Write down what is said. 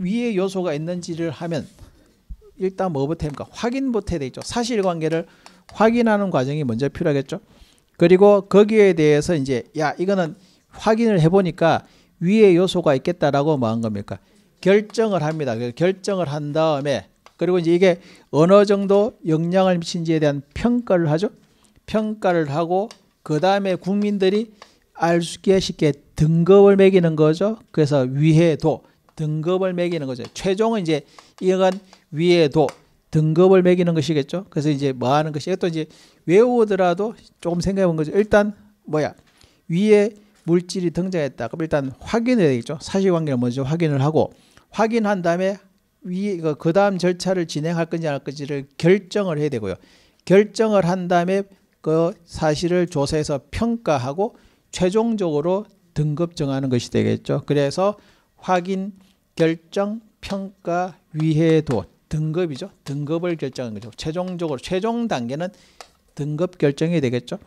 위에 요소가 있는지를 하면 일단 뭐부터 합니까? 확인부터 해야 되죠 사실관계를 확인하는 과정이 먼저 필요하겠죠. 그리고 거기에 대해서 이제 야 이거는 확인을 해보니까 위에 요소가 있겠다라고 뭐한 겁니까? 결정을 합니다. 결정을 한 다음에 그리고 이제 이게 어느 정도 영향을 미친지에 대한 평가를 하죠. 평가를 하고 그 다음에 국민들이 알 수 있게 쉽게 등급을 매기는 거죠. 그래서 위해도 등급을 매기는 거죠. 최종은 이제 이건 위에도 등급을 매기는 것이겠죠. 그래서 이제 뭐 하는 것이 또 이제 외우더라도 조금 생각해 본 거죠. 일단 뭐야 위에 물질이 등장했다. 그럼 일단 확인해야 되겠죠. 사실관계를 먼저 확인을 하고 확인한 다음에 위에 그, 그 다음 절차를 진행할 건지 안할 건지를 결정을 해야 되고요. 결정을 한 다음에 그 사실을 조사해서 평가하고 최종적으로 등급 정하는 것이 되겠죠. 그래서 확인 결정, 평가, 위해도 등급이죠. 등급을 결정하 거죠. 최종적으로 최종 단계는 등급 결정이 되겠죠.